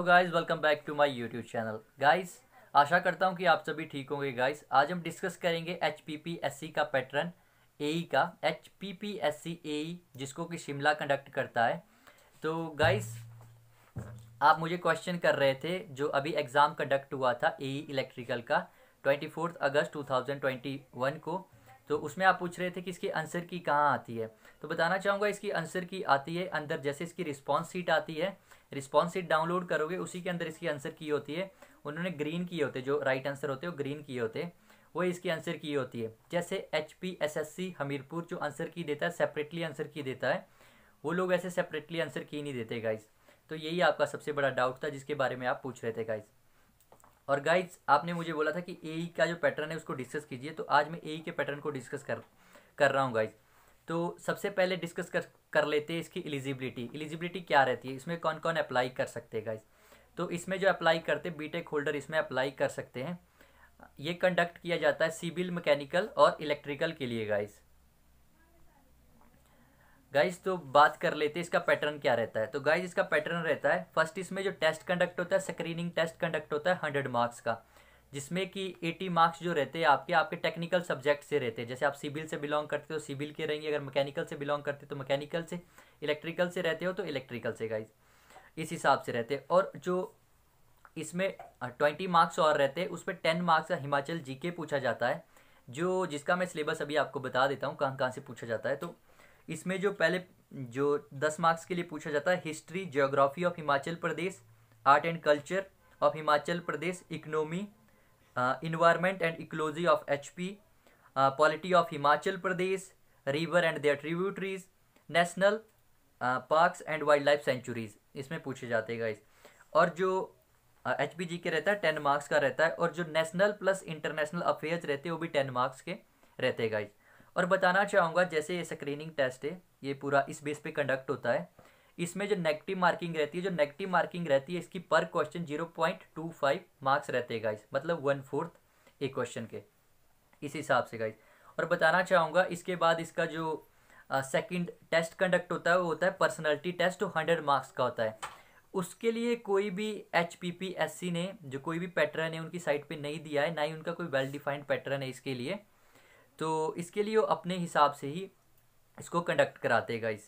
hello guys welcome back to my YouTube channel guys आशा करता हूं कि आप सभी ठीक होंगे गाइस आज हम डिस्कस करेंगे एच का पैटर्न ए e का एच ए e जिसको कि शिमला कंडक्ट करता है तो गाइस आप मुझे क्वेश्चन कर रहे थे जो अभी एग्ज़ाम कंडक्ट हुआ था ए इलेक्ट्रिकल e का ट्वेंटी अगस्त टू को तो उसमें आप पूछ रहे थे कि इसकी आंसर की कहाँ आती है तो बताना चाहूँगा इसकी आंसर की आती है अंदर जैसे इसकी रिस्पॉन्स सीट आती है रिस्पॉन्स सीट डाउनलोड करोगे उसी के अंदर इसकी आंसर की होती है उन्होंने ग्रीन किए होते जो राइट आंसर होते हैं ग्रीन किए होते वो इसकी आंसर की होती है जैसे H P S S C Hamirpur जो आंसर की देता है सेपरेटली आंसर की देता है वो लोग ऐसे सेपरेटली आंसर की नहीं देते गाइज तो यही आपका सबसे बड़ा डाउट था जिसके बारे में आप पूछ रहे थे गाइज़ और गाइज आपने मुझे बोला था कि ए का जो पैटर्न है उसको डिस्कस कीजिए तो आज मैं ए के पैटर्न को डिस्कस कर कर रहा हूँ गाइज तो सबसे पहले डिस्कस कर कर लेते हैं इसकी एलिजिबिलिटी एलिजिबिलिटी क्या रहती है इसमें कौन कौन अप्लाई कर सकते हैं गाइज तो इसमें जो अप्लाई करते बीटेक होल्डर इसमें अप्लाई कर सकते हैं ये कंडक्ट किया जाता है सिविल मैकेनिकल और इलेक्ट्रिकल के लिए गाइज़ गाइज तो बात कर लेते हैं इसका पैटर्न क्या रहता है तो गाइज इसका पैटर्न रहता है फर्स्ट इसमें जो टेस्ट कंडक्ट होता है स्क्रीनिंग टेस्ट कंडक्ट होता है हंड्रेड मार्क्स का जिसमें कि एटी मार्क्स जो रहते हैं आपके आपके टेक्निकल सब्जेक्ट से रहते हैं जैसे आप सिविल से बिलोंग करते हो सिविल के रहेंगे अगर मैकेनिकल से बिलोंग करते हो तो मैकेनिकल से इलेक्ट्रिकल से रहते हो तो इलेक्ट्रिकल से गाइज इस हिसाब से रहते और जो इसमें ट्वेंटी मार्क्स और रहते हैं उस पर टेन मार्क्स का हिमाचल जी पूछा जाता है जो जिसका मैं सिलेबस अभी आपको बता देता हूँ कहाँ कहाँ से पूछा जाता है तो इसमें जो पहले जो दस मार्क्स के लिए पूछा जाता है history geography of Himachal Pradesh art and culture of Himachal Pradesh economy environment and ecology of H P polity of Himachal Pradesh river and their tributaries national parks and wildlife sanctuaries इसमें पूछे जाते हैं गाइस और जो एच uh, पी जी के रहता है ten marks का रहता है और जो नेशनल प्लस इंटरनेशनल अफेयर्स रहते हैं वो भी टेन मार्क्स के रहते हैं गाइस और बताना चाहूँगा जैसे ये स्क्रीनिंग टेस्ट है ये पूरा इस बेस पे कंडक्ट होता है इसमें जो नेगेटिव मार्किंग रहती है जो नेगेटिव मार्किंग रहती है इसकी पर question zero point two five marks रहते हैं गाइस मतलब वन फोर्थ एक क्वेश्चन के इस हिसाब से गाइस और बताना चाहूँगा इसके बाद इसका जो सेकेंड टेस्ट कंडक्ट होता है वो होता है पर्सनैलिटी टेस्ट हंड्रेड मार्क्स का होता है उसके लिए कोई भी H P P S C ने जो कोई भी पैटर्न है उनकी साइट पे नहीं दिया है ना ही उनका कोई वेल डिफाइंड पैटर्न है इसके लिए तो इसके लिए वो अपने हिसाब से ही इसको कंडक्ट कराते हैं गाइज़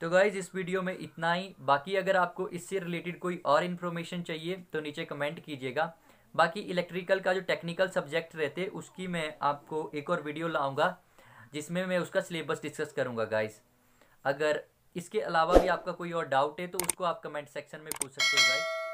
तो गाइज़ इस वीडियो में इतना ही बाकी अगर आपको इससे रिलेटेड कोई और इन्फॉर्मेशन चाहिए तो नीचे कमेंट कीजिएगा बाकी इलेक्ट्रिकल का जो टेक्निकल सब्जेक्ट रहते उसकी मैं आपको एक और वीडियो लाऊंगा जिसमें मैं उसका सिलेबस डिस्कस करूंगा गाइज़ अगर इसके अलावा भी आपका कोई और डाउट है तो उसको आप कमेंट सेक्शन में पूछ सकते हो गाइज़